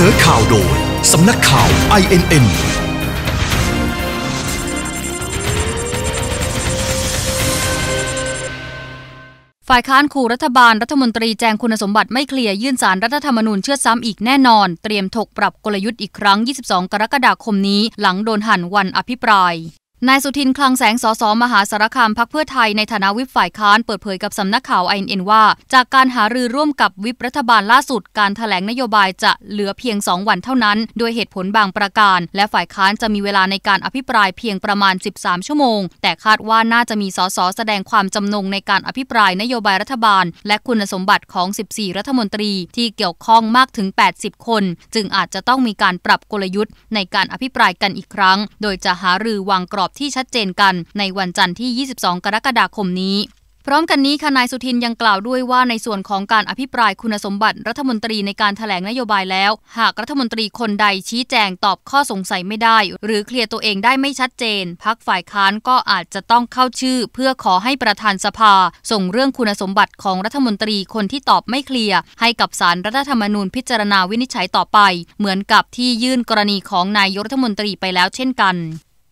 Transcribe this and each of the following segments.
นอข่าวโดย สำนักข่าว INN ฝ่ายค้านขู่รัฐบาลรัฐมนตรีแจงคุณสมบัติไม่เคลียร์ยื่นสารรัฐธรรมนูญเชื่อซ้ำอีกแน่นอน เตรียมถกปรับกลยุทธ์อีกครั้ง 22 กรกฎาคมนี้ หลังโดนหั่นวันอภิปรายนายสุทินคลังแสงสสมหาสารคามพักเพื่อไทยในฐานะวิปฝ่ายค้านเปิดเผยกับสำนักข่าวไอเอ็นว่า จากการหารือร่วมกับวิปรัฐบาลล่าสุด การถแถลงนโยบายจะเหลือเพียง 2 วันเท่านั้นโดยเหตุผลบางประการ และฝ่ายค้านจะมีเวลาในการอภิปรายเพียงประมาณ 13 ชั่วโมง แต่คาดว่าน่าจะมีสสแสดงความจำงในการอภิปรายนโยบายรัฐบาล และคุณสมบัติของ 14 รัฐมนตรีที่เกี่ยวข้องมากถึง 80 คน จึงอาจจะต้องมีการปรับกลยุทธ์ ในการอภิปรายกันอีกครั้ง โดยจะหารือวางกรอบอบที่ชัดเจนกันในวันจันทร์ที่ 22 กรกฎาคมนี้ พร้อมกันนี้ค่ะนายสุทินยังกล่าวด้วยว่า ในส่วนของการอภิปรายคุณสมบัติรัฐมนตรีในการถแถลงนโยบายแล้ว หากรัฐมนตรีคนใดชี้แจงตอบข้อสงสัยไม่ได้ หรือเคลียร์ตัวเองได้ไม่ชัดเจน พักฝ่ายค้านก็อาจจะต้องเข้าชื่อ เพื่อขอให้ประธานสภา ส่งเรื่องคุณสมบัติของรัฐมนตรีคนที่ตอบไม่เคลียร์ให้กับสารรัฐธรรมนูญพิจารณาวินิจฉัยต่อไป เหมือนกับที่ยื่นกรณีของนายกรัฐมนตรีไปแล้วเช่นกัน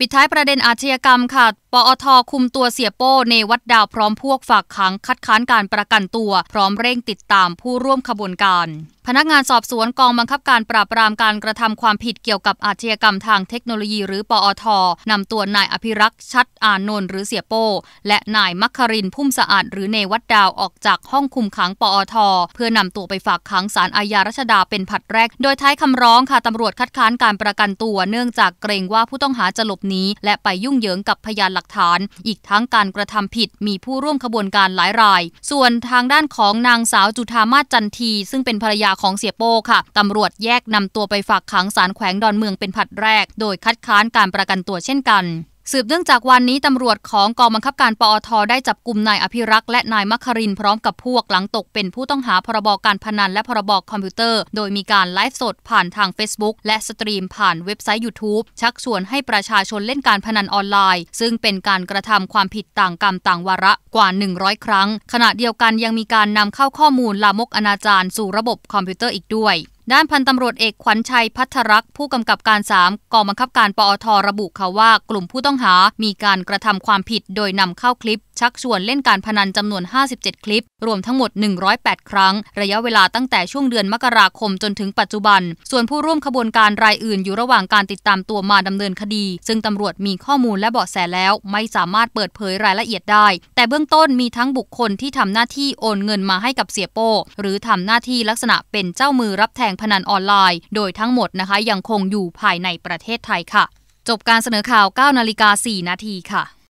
ปิดท้ายประเด็นอาชญากรรมค่ะ ปอทคุมตัวเสียโป้ ในวัดดาวพร้อมพวกฝากขังคัดค้านการประกันตัว พร้อมเร่งติดตามผู้ร่วมขบวนการ พนักงานสอบสวนกองบังคับการปราบปรามการกระทำความผิดเกี่ยวกับอาชญากรรมทางเทคโนโลยีหรือปอทนำตัวนายอภิรักษ์ชัดอานนท์หรือเสียโป้ และนายมัคครินพุ่มสะอาด หรือเนวัดดาวออกจากห้องคุมขัง ปอทเพื่อนำตัวไปฝากขังสารอาญารัชดาเป็นผัดแรก โดยท้ายคำร้องค่ะตำรวจคัดค้านการประกันตัวเนื่องจากเกรงว่าผู้ต้องหาจะหลบนี้และไปยุ่งเหยิงกับพยานหลักฐาน อีกทั้งการกระทำผิดมีผู้ร่วมขบวนการหลายราย ส่วนทางด้านของนางสาวจุธามาจันที ซึ่งเป็นภรรยาของเสียโป้ค่ะ ตำรวจแยกนำตัวไปฝากขังสารแขวงดอนเมืองเป็นผัดแรก โดยคัดค้านการประกันตัวเช่นกันสืบเนื่องจากวันนี้ตำรวจของกองบังคับการปอท ได้จับกลุ่มนายอภิรักษ์และนายมัครินพร้อมกับพวกหลังตกเป็นผู้ต้องหาพรบการพนันและพรบคอมพิวเตอร์โดยมีการไลฟ์สดผ่านทาง Facebook และสตรีมผ่านเว็บไซต์ YouTube ชักชวนให้ประชาชนเล่นการพนันออนไลน์ ซึ่งเป็นการกระทำความผิดต่างกรรมต่างวาระกว่า 100 ครั้ง ขณะเดียวกันยังมีการนำเข้าข้อมูลลามกอนาจารสู่ระบบคอมพิวเตอร์อีกด้วยด้านพันตำรวจเอกขวัญชัยพัทรักษ์ผู้กำกับการ 3กองบังคับการปอท ระบุค่ะว่ากลุ่มผู้ต้องหามีการกระทำความผิดโดยนำเข้าคลิปชักชวนเล่นการพนันจำนวน 57 คลิป รวมทั้งหมด 108 ครั้ง ระยะเวลาตั้งแต่ช่วงเดือนมกราคมจนถึงปัจจุบัน ส่วนผู้ร่วมขบวนการรายอื่นอยู่ระหว่างการติดตามตัวมาดำเนินคดี ซึ่งตำรวจมีข้อมูลและเบาะแสแล้ว ไม่สามารถเปิดเผยรายละเอียดได้ แต่เบื้องต้นมีทั้งบุคคลที่ทำหน้าที่โอนเงินมาให้กับเสียโป้หรือทำหน้าที่ลักษณะเป็นเจ้ามือรับแทงพนันออนไลน์โดยทั้งหมดนะคะยังคงอยู่ภายในประเทศไทยค่ะ จบการเสนอข่าว9นาฬิกา4นาทีค่ะ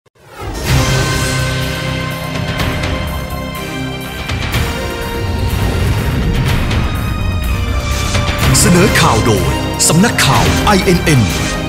นอข่าวโดย สำนักข่าว INN